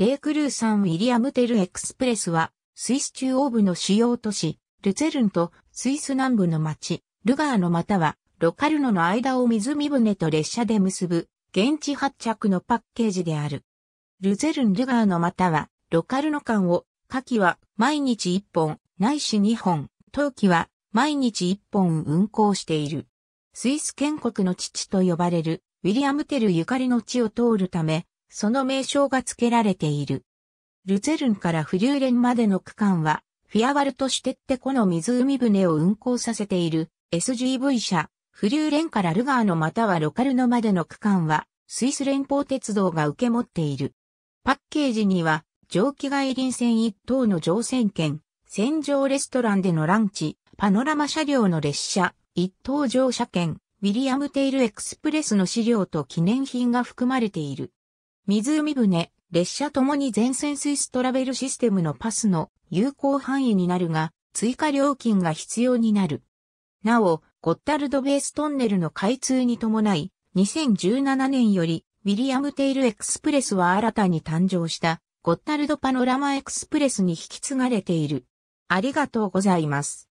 レイクルーサン・ウィリアムテル・エクスプレスは、スイス中央部の主要都市、ルツェルンとスイス南部の町、ルガーノまたはロカルノの間を湖船と列車で結ぶ、現地発着のパッケージである。ルゼルン・ルガーノまたはロカルノ間を、夏季は毎日1本、ないし2本、冬季は毎日1本運行している。スイス建国の父と呼ばれるウィリアムテルゆかりの地を通るため、その名称が付けられている。ルツェルンからフリューレンまでの区間は、フィアワルトシュテッテコの湖船を運航させている SGV 社、フリューレンからルガーノまたはロカルノまでの区間は、スイス連邦鉄道が受け持っている。パッケージには、蒸気外輪船一等の乗船券、船上レストランでのランチ、パノラマ車両の列車、一等乗車券、ウィリアムテイルエクスプレスの資料と記念品が含まれている。湖船、列車ともに全線スイストラベルシステムのパスの有効範囲になるが、追加料金が必要になる。なお、ゴッタルドベーストンネルの開通に伴い、2017年より、ウィリアム・テイル・エクスプレスは新たに誕生した、ゴッタルド・パノラマ・エクスプレスに引き継がれている。ありがとうございます。